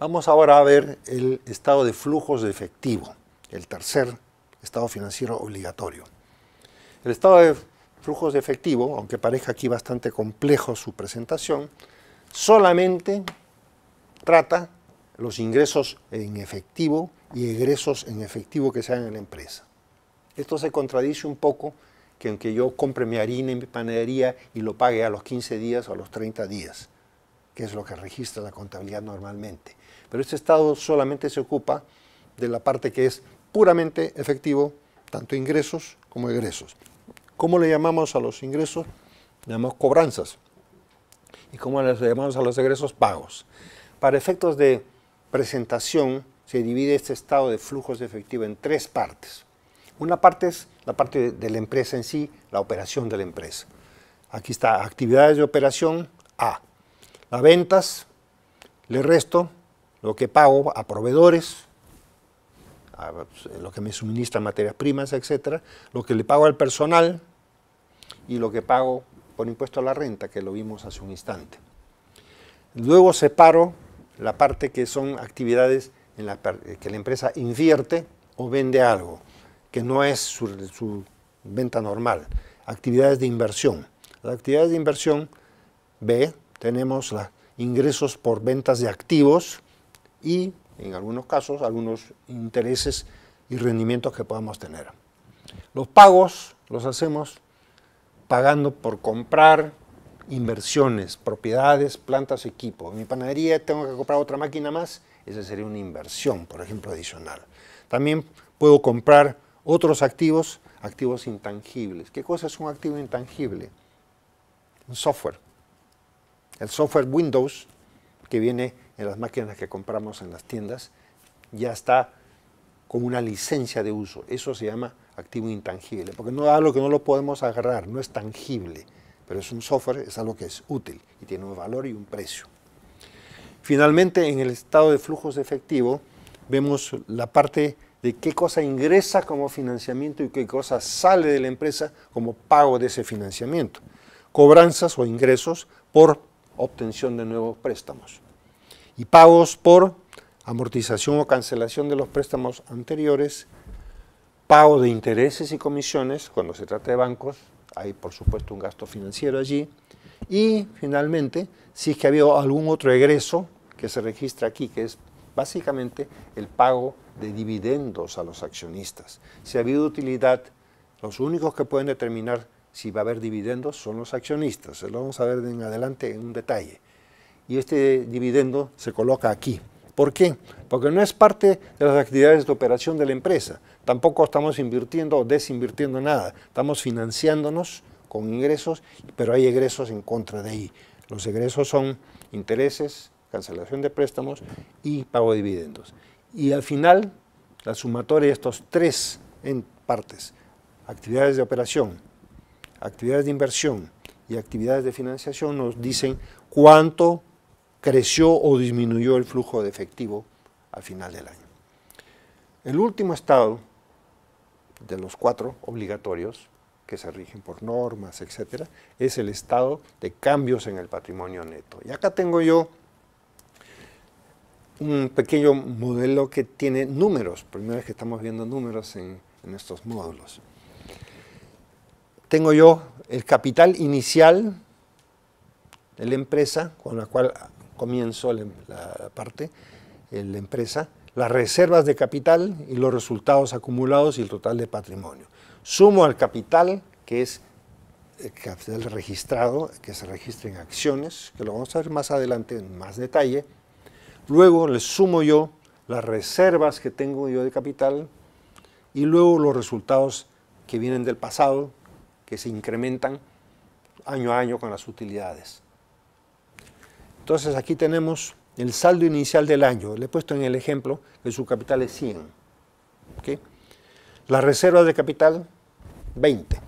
Vamos ahora a ver el estado de flujos de efectivo, el tercer estado financiero obligatorio. El estado de flujos de efectivo, aunque parezca aquí bastante complejo su presentación, solamente trata los ingresos en efectivo y egresos en efectivo que se hagan en la empresa. Esto se contradice un poco que aunque yo compre mi harina en mi panadería y lo pague a los 15 días o a los 30 días, que es lo que registra la contabilidad normalmente. Pero este estado solamente se ocupa de la parte que es puramente efectivo, tanto ingresos como egresos. ¿Cómo le llamamos a los ingresos? Le llamamos cobranzas. ¿Y cómo le llamamos a los egresos? Pagos. Para efectos de presentación, se divide este estado de flujos de efectivo en tres partes. Una parte es la parte de la empresa en sí, la operación de la empresa. Aquí está actividades de operación A, las ventas, le resto lo que pago a proveedores, pues, lo que me suministra materias primas, etcétera, lo que le pago al personal y lo que pago por impuesto a la renta, que lo vimos hace un instante. Luego separo la parte que son actividades en la que la empresa invierte o vende algo, que no es su, su venta normal, actividades de inversión. Las actividades de inversión B tenemos ingresos por ventas de activos y, en algunos casos, algunos intereses y rendimientos que podamos tener. Los pagos los hacemos pagando por comprar inversiones, propiedades, plantas, equipo. En mi panadería tengo que comprar otra máquina más, esa sería una inversión, por ejemplo, adicional. También puedo comprar otros activos, activos intangibles. ¿Qué cosa es un activo intangible? Un software, el software Windows, que viene en las máquinas que compramos en las tiendas, ya está con una licencia de uso. Eso se llama activo intangible, porque no es algo que no lo podemos agarrar, no es tangible, pero es un software, es algo que es útil y tiene un valor y un precio. Finalmente, en el estado de flujos de efectivo, vemos la parte de qué cosa ingresa como financiamiento y qué cosa sale de la empresa como pago de ese financiamiento. Cobranzas o ingresos por obtención de nuevos préstamos. Y pagos por amortización o cancelación de los préstamos anteriores, pago de intereses y comisiones, cuando se trata de bancos, hay por supuesto un gasto financiero allí, y finalmente, si es que ha habido algún otro egreso que se registra aquí, que es básicamente el pago de dividendos a los accionistas. Si ha habido utilidad, los únicos que pueden determinar si va a haber dividendos, son los accionistas. Lo vamos a ver en adelante en un detalle. Y este dividendo se coloca aquí. ¿Por qué? Porque no es parte de las actividades de operación de la empresa. Tampoco estamos invirtiendo o desinvirtiendo nada. Estamos financiándonos con ingresos, pero hay egresos en contra de ahí. Los egresos son intereses, cancelación de préstamos y pago de dividendos. Y al final, la sumatoria de estos tres en partes, actividades de operación, actividades de inversión y actividades de financiación nos dicen cuánto creció o disminuyó el flujo de efectivo al final del año. El último estado de los cuatro obligatorios que se rigen por normas, etc., es el estado de cambios en el patrimonio neto. Y acá tengo yo un pequeño modelo que tiene números, primera vez que estamos viendo números en, en estos módulos tengo yo el capital inicial de la empresa, con la cual comienzo la, parte parte, eh, la empresa, las reservas de capital y los resultados acumulados y el total de patrimonio. Sumo al capital, que es el capital registrado, que se registra en acciones, que lo vamos a ver más adelante en más detalle. Luego le sumo yo las reservas que tengo yo de capital y luego los resultados que vienen del pasado, que se incrementan año a año con las utilidades. Entonces aquí tenemos el saldo inicial del año. Le he puesto en el ejemplo que su capital es 100. ¿okay? Las reservas de capital, 20.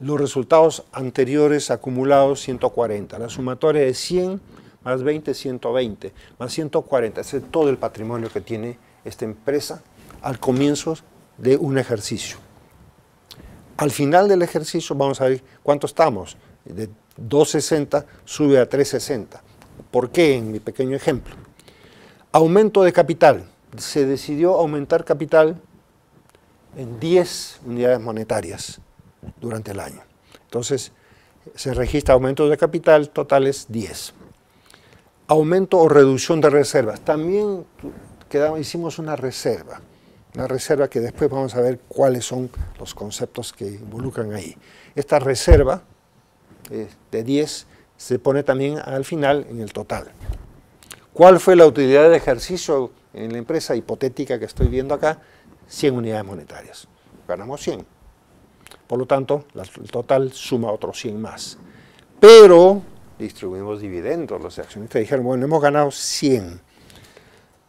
Los resultados anteriores acumulados, 140. La sumatoria es 100 más 20, 120, más 140. Ese es todo el patrimonio que tiene esta empresa al comienzo de un ejercicio. Al final del ejercicio vamos a ver cuánto estamos. De 260 sube a 360. ¿Por qué? En mi pequeño ejemplo. Aumento de capital. Se decidió aumentar capital en 10 unidades monetarias durante el año. Entonces, se registra aumento de capital total es 10. Aumento o reducción de reservas. También hicimos una reserva. Una reserva que después vamos a ver cuáles son los conceptos que involucran ahí. Esta reserva eh, de 10 se pone también al final en el total. ¿Cuál fue la utilidad de ejercicio en la empresa hipotética que estoy viendo acá? 100 unidades monetarias. Ganamos 100. Por lo tanto, el total suma otros 100 más. Pero distribuimos dividendos. Los accionistas dijeron, bueno, hemos ganado 100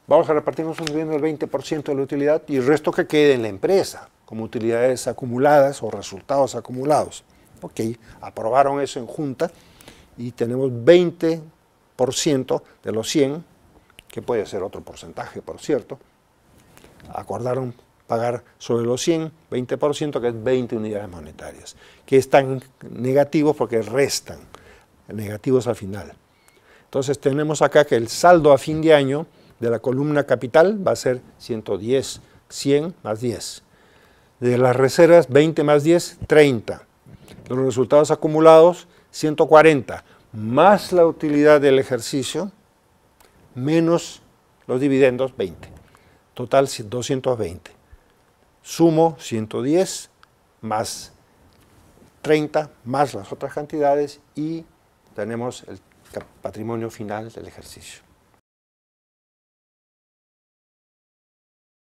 vamos a repartirnos un dividendo del 20% de la utilidad y el resto que quede en la empresa, como utilidades acumuladas o resultados acumulados. Ok, aprobaron eso en junta y tenemos 20% de los 100, que puede ser otro porcentaje, por cierto. Acordaron pagar sobre los 100, 20%, que es 20 unidades monetarias, que están negativos porque restan, negativos al final. Entonces tenemos acá que el saldo a fin de año de la columna capital va a ser 110, 100 más 10. De las reservas, 20 más 10, 30. De los resultados acumulados, 140, más la utilidad del ejercicio, menos los dividendos, 20. Total, 220. Sumo 110 más 30, más las otras cantidades y tenemos el patrimonio final del ejercicio.